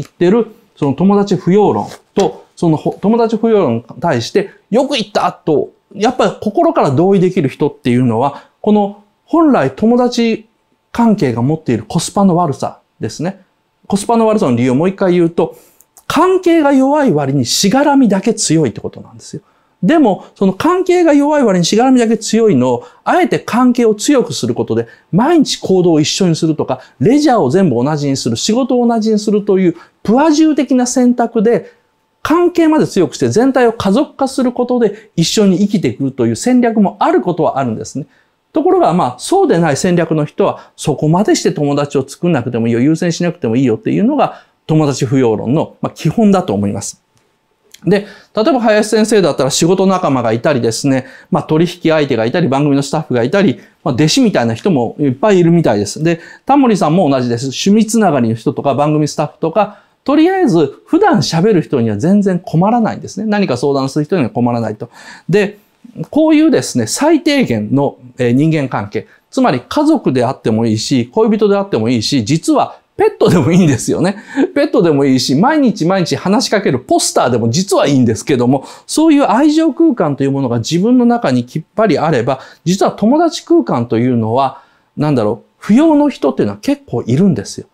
ってるその友達不要論と、その友達不要論に対して、よく言ったと、やっぱり心から同意できる人っていうのは、この本来友達関係が持っているコスパの悪さですね。コスパの悪さの理由をもう一回言うと、関係が弱い割にしがらみだけ強いってことなんですよ。でも、その関係が弱い割にしがらみだけ強いのを、あえて関係を強くすることで、毎日行動を一緒にするとか、レジャーを全部同じにする、仕事を同じにするという、プア重的な選択で、関係まで強くして全体を家族化することで一緒に生きていくという戦略もあることはあるんですね。ところが、まあ、そうでない戦略の人は、そこまでして友達を作んなくてもいいよ、優先しなくてもいいよっていうのが、友達不要論の基本だと思います。で、例えば林先生だったら仕事仲間がいたりですね、まあ取引相手がいたり、番組のスタッフがいたり、まあ弟子みたいな人もいっぱいいるみたいです。で、タモリさんも同じです。趣味つながりの人とか番組スタッフとか、とりあえず普段喋る人には全然困らないんですね。何か相談する人には困らないと。で、こういうですね、最低限の人間関係、つまり家族であってもいいし、恋人であってもいいし、実はペットでもいいんですよね。ペットでもいいし、毎日毎日話しかけるポスターでも実はいいんですけども、そういう愛情空間というものが自分の中にきっぱりあれば、実は友達空間というのは、なんだろう、不要の人っていうのは結構いるんですよ。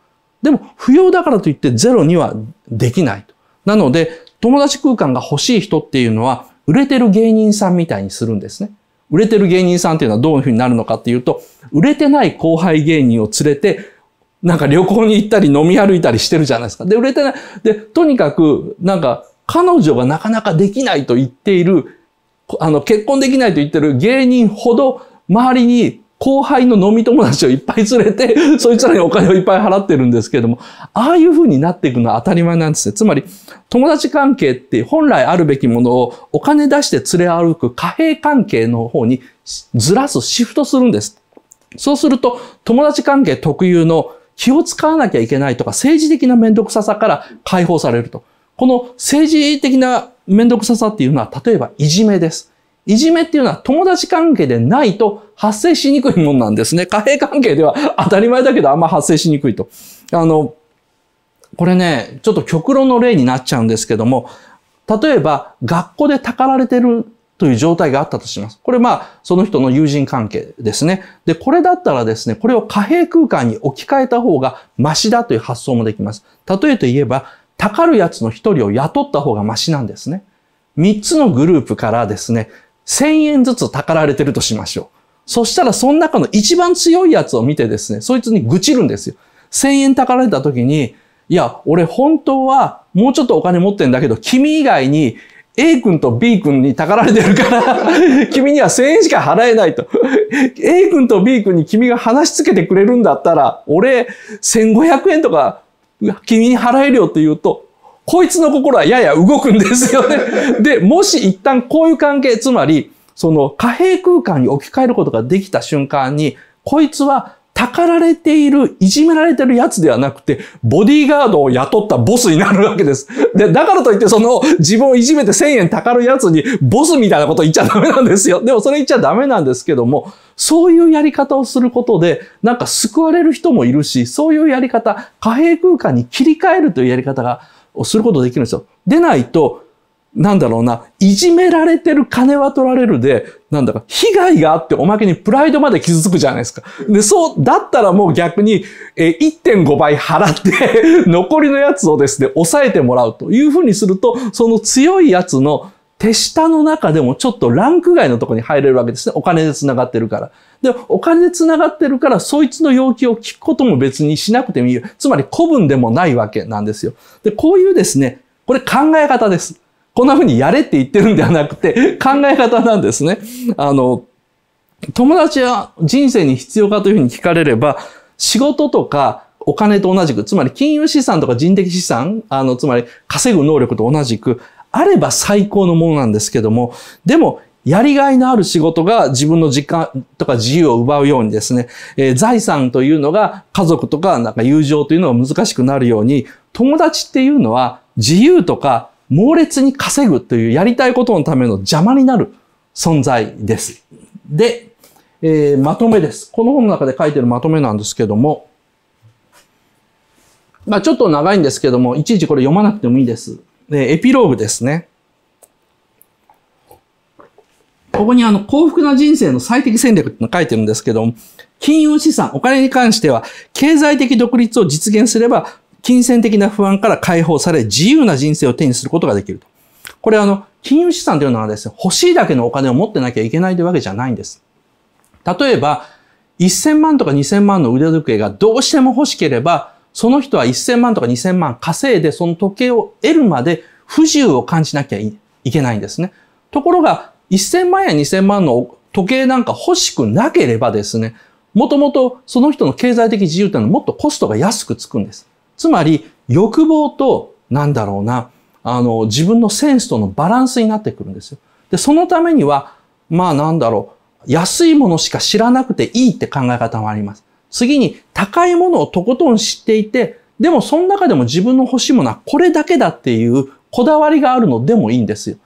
でも、不要だからといってゼロにはできないと。なので、友達空間が欲しい人っていうのは、売れてる芸人さんみたいにするんですね。売れてる芸人さんっていうのはどういうふうになるのかっていうと、売れてない後輩芸人を連れて、なんか旅行に行ったり飲み歩いたりしてるじゃないですか。で、売れてない。で、とにかく、なんか、彼女がなかなかできないと言っている、あの、結婚できないと言ってる芸人ほど、周りに後輩の飲み友達をいっぱい連れて、<laughs> そいつらにお金をいっぱい払ってるんですけれども、ああいう風になっていくのは当たり前なんですね。つまり、友達関係って本来あるべきものをお金出して連れ歩く貨幣関係の方にずらす、シフトするんです。そうすると、友達関係特有の気を使わなきゃいけないとか、政治的な面倒くささから解放されると。この政治的な面倒くささっていうのは、例えばいじめです。いじめっていうのは友達関係でないと発生しにくいもんなんですね。貨幣関係では当たり前だけどあんま発生しにくいと。あの、これね、ちょっと極論の例になっちゃうんですけども、例えば学校でたかられてるという状態があったとします。これまあ、その人の友人関係ですね。で、これだったらですね、これを貨幣空間に置き換えた方がマシだという発想もできます。例えと言えば、たかるやつの一人を雇った方がマシなんですね。三つのグループからですね、千円ずつたかられてるとしましょう。そしたら、その中の一番強いやつを見てですね、そいつに愚痴るんですよ。千円たかられた時に、いや、俺本当はもうちょっとお金持ってんだけど、君以外に A 君と B 君にたかられてるから <laughs> 君には1000円しか払えないと。A 君と B 君に君が話しつけてくれるんだったら、俺、1500円とか君に払えるよて言うと、こいつの心はやや動くんですよね。<laughs> で、もし一旦こういう関係、つまり、その貨幣空間に置き換えることができた瞬間に、こいつはたかられている、いじめられてるやつではなくて、ボディーガードを雇ったボスになるわけです。で、だからといってその自分をいじめて1000円たかるやつにボスみたいなこと言っちゃダメなんですよ。でもそれ言っちゃダメなんですけども、そういうやり方をすることで、なんか救われる人もいるし、そういうやり方、貨幣空間に切り替えるというやり方が、をすることできるんですよ。でないと、なんだろうな、いじめられてる金は取られるで、なんだか、被害があっておまけにプライドまで傷つくじゃないですか。で、そう、だったらもう逆に、え1.5倍払って <laughs> 残りのやつをですね、抑えてもらうというふうにすると、その強いやつの手下の中でもちょっとランク外のとこに入れるわけですね。お金で繋がってるから。で、お金で繋がってるから、そいつの要求を聞くことも別にしなくてもいい。つまり、古文でもないわけなんですよ。で、こういうですね、これ考え方です。こんな風にやれって言ってるんではなくて、<laughs> 考え方なんですね。あの、友達は人生に必要かというふうに聞かれれば、仕事とかお金と同じく、つまり金融資産とか人的資産、あの、つまり稼ぐ能力と同じく、あれば最高のものなんですけども、でも、やりがいのある仕事が自分の時間とか自由を奪うようにですね、えー、財産というのが家族とかなんか友情というのが難しくなるように、友達っていうのは自由とか猛烈に稼ぐというやりたいことのための邪魔になる存在です。で、えー、まとめです。この本の中で書いてるまとめなんですけども、まあちょっと長いんですけども、いちいちこれ読まなくてもいいです。で、エピローグですね。ここにあの幸福な人生の最適戦略っての書いてるんですけども、金融資産、お金に関しては、経済的独立を実現すれば、金銭的な不安から解放され、自由な人生を手にすることができると。これあの、金融資産というのはですね、欲しいだけのお金を持ってなきゃいけないというわけじゃないんです。例えば、1000万とか2000万の腕時計がどうしても欲しければ、その人は1000万とか2000万稼いで、その時計を得るまで不自由を感じなきゃいけないんですね。ところが、1000万や2000万の時計なんか欲しくなければですね、もともとその人の経済的自由というのはもっとコストが安くつくんです。つまり、欲望と、なんだろうな、あの、自分のセンスとのバランスになってくるんですよ。で、そのためには、まあなんだろう、安いものしか知らなくていいって考え方もあります。次に、高いものをとことん知っていて、でもその中でも自分の欲しいものはこれだけだっていうこだわりがあるのでもいいんですよ。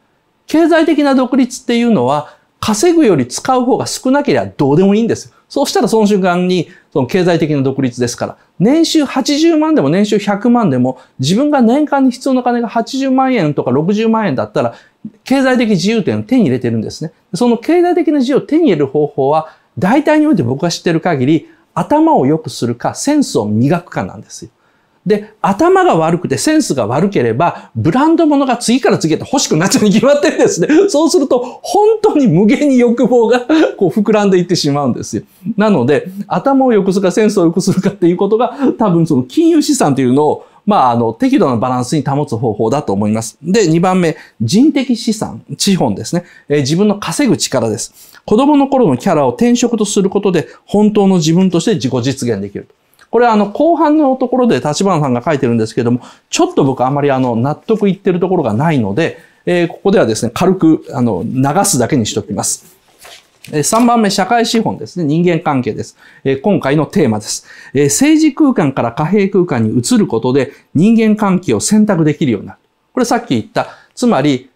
経済的な独立っていうのは、稼ぐより使う方が少なければどうでもいいんですよ。そうしたらその瞬間に、その経済的な独立ですから、年収80万でも年収100万でも、自分が年間に必要な金が80万円とか60万円だったら、経済的自由点を手に入れてるんですね。その経済的な自由を手に入れる方法は、大体において僕が知ってる限り、頭を良くするか、センスを磨くかなんですよ。で、頭が悪くてセンスが悪ければ、ブランド物が次から次へと欲しくなっちゃうに決まってるんですね。<laughs> そうすると、本当に無限に欲望が <laughs> こう膨らんでいってしまうんですよ。なので、頭を良くするかセンスを良くするかっていうことが、多分その金融資産というのを、まあ、あの、適度なバランスに保つ方法だと思います。で、2番目、人的資産、資本ですね。えー、自分の稼ぐ力です。子供の頃のキャラを転職とすることで、本当の自分として自己実現できると。これはあの、後半のところで立花さんが書いてるんですけども、ちょっと僕あまりあの、納得いってるところがないので、えー、ここではですね、軽く、あの、流すだけにしておきます。3番目、社会資本ですね。人間関係です。今回のテーマです。政治空間から貨幣空間に移ることで人間関係を選択できるようになる。これさっき言った。つまり、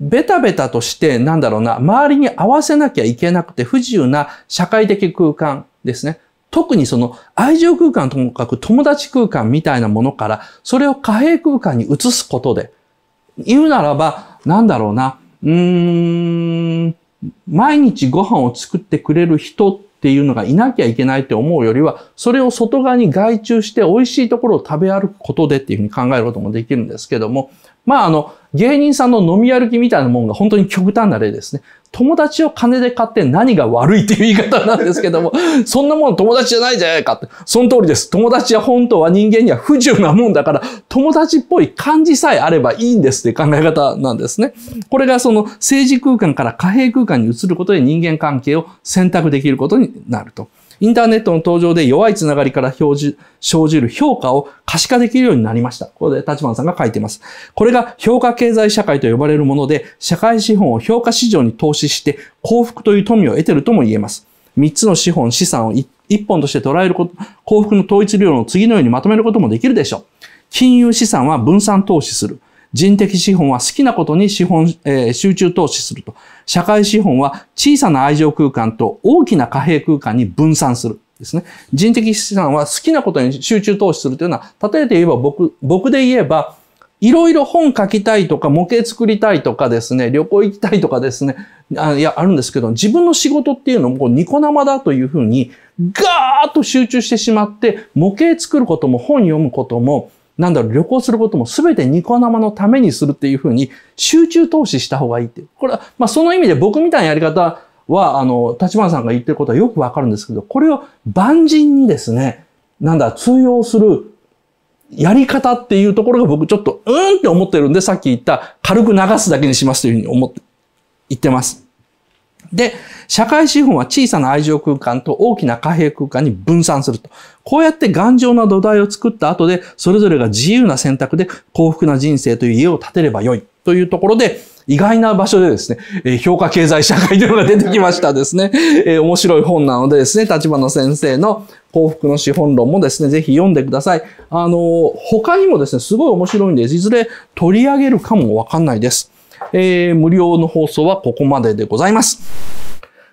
ベタベタとして、なんだろうな、周りに合わせなきゃいけなくて不自由な社会的空間ですね。特にその愛情空間ともかく友達空間みたいなものから、それを貨幣空間に移すことで、言うならば、なんだろうな、うーん、毎日ご飯を作ってくれる人っていうのがいなきゃいけないって思うよりは、それを外側に外注して美味しいところを食べ歩くことでっていうふうに考えることもできるんですけども、まああの、芸人さんの飲み歩きみたいなもんが本当に極端な例ですね。友達を金で買って何が悪いっていう言い方なんですけども、<laughs> そんなもん友達じゃないじゃないかって。その通りです。友達は本当は人間には不自由なもんだから、友達っぽい感じさえあればいいんですって考え方なんですね。これがその政治空間から貨幣空間に移ることで人間関係を選択できることになると。インターネットの登場で弱いつながりから表示、生じる評価を可視化できるようになりました。ここで立花さんが書いています。これが評価経済社会と呼ばれるもので、社会資本を評価市場に投資して幸福という富を得てるとも言えます。3つの資本、資産を1本として捉えること、幸福の統一量の次のようにまとめることもできるでしょう。金融資産は分散投資する。人的資本は好きなことに資本、えー、集中投資すると。社会資本は小さな愛情空間と大きな貨幣空間に分散する。ですね。人的資産は好きなことに集中投資するというのは、例えて言えば僕、僕で言えば、いろいろ本書きたいとか、模型作りたいとかですね、旅行行きたいとかですね、あいや、あるんですけど、自分の仕事っていうのもこうニコ生だというふうに、ガーッと集中してしまって、模型作ることも本読むことも、なんだろう、旅行することもすべてニコ生のためにするっていうふうに集中投資した方がいいって。これは、まあその意味で僕みたいなやり方は、あの、立花さんが言ってることはよくわかるんですけど、これを万人にですね、なんだ、通用するやり方っていうところが僕ちょっと、うーんって思ってるんで、さっき言った軽く流すだけにしますというふうに思って、言ってます。で、社会資本は小さな愛情空間と大きな貨幣空間に分散すると。こうやって頑丈な土台を作った後で、それぞれが自由な選択で幸福な人生という家を建てればよい。というところで、意外な場所でですね、え評価経済社会というのが出てきましたですね。え面白い本なのでですね、立花先生の幸福の資本論もですね、ぜひ読んでください。あの他にもですね、すごい面白いんでいずれ取り上げるかもわかんないです。えー、無料の放送はここまででございます。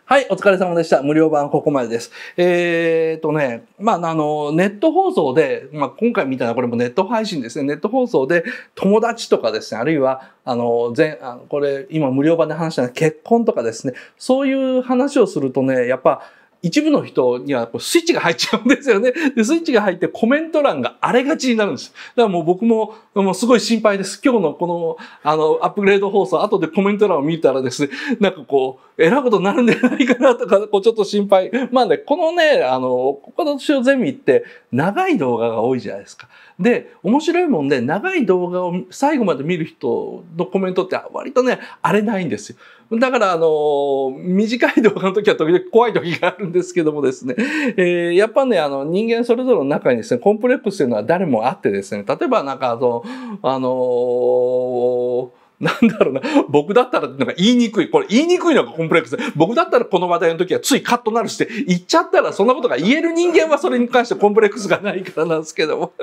はい、お疲れ様でした。無料版ここまでです。えー、っとね、まあ、あの、ネット放送で、まあ、今回みたいなこれもネット配信ですね。ネット放送で友達とかですね、あるいは、あの、全、あこれ今無料版で話した結婚とかですね、そういう話をするとね、やっぱ、一部の人にはスイッチが入っちゃうんですよね。で、スイッチが入ってコメント欄が荒れがちになるんです。だからもう僕も、もうすごい心配です。今日のこの、あの、アップグレード放送、後でコメント欄を見たらですね、なんかこう、えらいことになるんじゃないかなとか、こうちょっと心配。まあね、このね、あの、この年をゼミって、長い動画が多いじゃないですか。で、面白いもんで、長い動画を最後まで見る人のコメントって割とね、荒れないんですよ。だから、あの、短い動画の時は時々怖い時があるんですけどもですね、えー、やっぱね、あの、人間それぞれの中にですね、コンプレックスというのは誰もあってですね、例えばなんか、あの、あのーなんだろうな、僕だったら、なんか言いにくい。これ言いにくいのがコンプレックス。僕だったらこの話題の時はついカッとなるして、言っちゃったらそんなことが言える人間はそれに関してコンプレックスがないからなんですけども。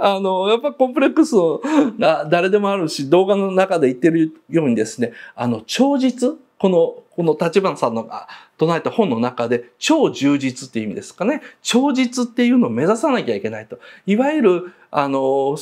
あの、やっぱコンプレックスを誰でもあるし、動画の中で言ってるようにですね、あの、超実この、この立花さんの唱えた本の中で、超充実っていう意味ですかね。超実っていうのを目指さなきゃいけないと。いわゆる、あの、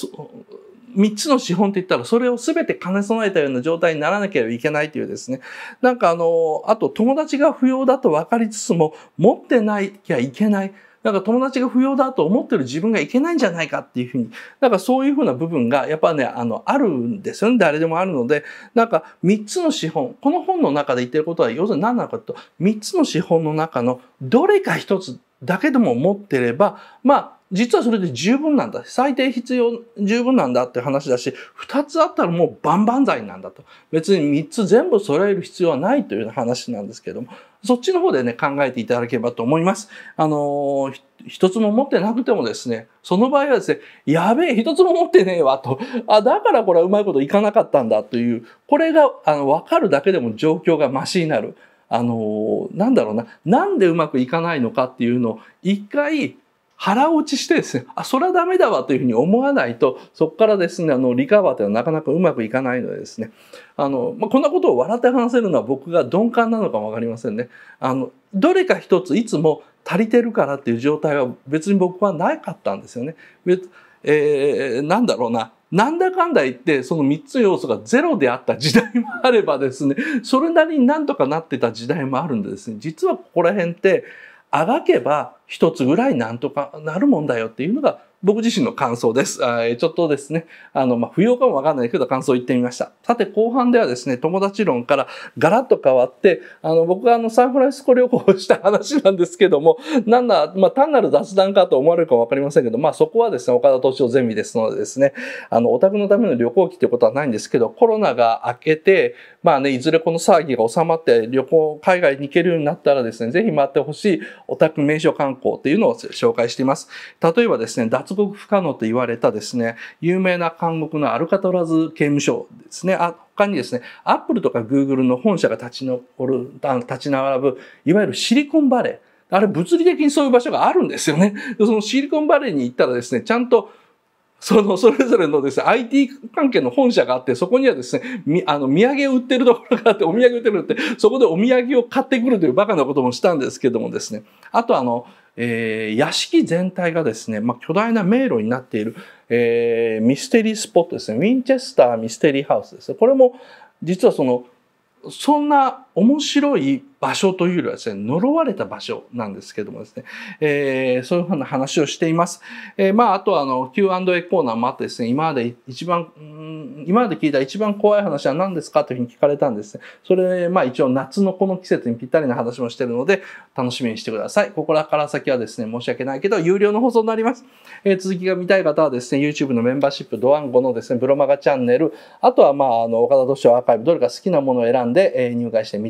3つの資本って言ったらそれを全て兼ね備えたような状態にならなければいけないというですねなんかあのあと友達が不要だと分かりつつも持ってないきゃいけない。なんか友達が不要だと思ってる自分がいけないんじゃないかっていうふうに、なんかそういうふうな部分がやっぱね、あの、あるんですよね。誰でもあるので、なんか3つの資本、この本の中で言ってることは、要するに何なのかと、3つの資本の中のどれか1つだけでも持ってれば、まあ、実はそれで十分なんだ。最低必要、十分なんだって話だし、二つあったらもう万々歳なんだと。別に三つ全部揃える必要はないという話なんですけども、そっちの方でね、考えていただければと思います。あのー、一つも持ってなくてもですね、その場合はですね、やべえ、一つも持ってねえわと。あ、だからこれはうまいこといかなかったんだという、これが、あの、わかるだけでも状況がマシになる。あのー、なんだろうな、なんでうまくいかないのかっていうのを、一回、腹落ちしてですね、あ、それはダメだわというふうに思わないと、そこからですね、あの、リカバーというのはなかなかうまくいかないのでですね、あの、まあ、こんなことを笑って話せるのは僕が鈍感なのかもわかりませんね。あの、どれか一ついつも足りてるからっていう状態は別に僕はなかったんですよね。えー、なんだろうな。なんだかんだ言って、その3つ要素がゼロであった時代もあればですね、それなりになんとかなってた時代もあるんでですね、実はここら辺って、あがけば一つぐらいなんとかなるもんだよっていうのが僕自身の感想です。えちょっとですね、あの、まあ、不要かもわかんないけど感想言ってみました。さて、後半ではですね、友達論からガラッと変わって、あの、僕があの、サンフランシスコ旅行をした話なんですけども、なんだ、まあ、単なる雑談かと思われるかわかりませんけど、まあ、そこはですね、岡田司夫ゼミですのでですね、あの、オタクのための旅行記ということはないんですけど、コロナが明けて、まあね、いずれこの騒ぎが収まって旅行、海外に行けるようになったらですね、ぜひ回ってほしいオタク名所観光っていうのを紹介しています。例えばですね、脱獄不可能と言われたですね、有名な監獄のアルカトラズ刑務所ですね、あ他にですね、アップルとかグーグルの本社が立ちのる立ち並ぶ、いわゆるシリコンバレー、あれ物理的にそういう場所があるんですよね。そのシリコンバレーに行ったらですね、ちゃんとその、それぞれのですね、IT 関係の本社があって、そこにはですね、み、あの、土産を売ってるところがあって、お土産売ってるって、そこでお土産を買ってくるというバカなこともしたんですけどもですね。あとあの、えー、屋敷全体がですね、まあ、巨大な迷路になっている、えー、ミステリースポットですねウィンチェスターミステリーハウスですこれも実はそのそんな面白い場所というよりはですね、呪われた場所なんですけどもですね、えー、そういうふうな話をしています。えー、まあ、あとはあの、Q&A コーナーもあってですね、今まで一番、今まで聞いた一番怖い話は何ですかというふうに聞かれたんですね。それ、まあ一応夏のこの季節にぴったりな話もしてるので、楽しみにしてください。ここらから先はですね、申し訳ないけど、有料の放送になります。えー、続きが見たい方はですね、YouTube のメンバーシップ、ドワンゴのですね、ブロマガチャンネル、あとはまあ、あの、岡田斗司アーカイブ、どれか好きなものを選んで、えー、入会してみて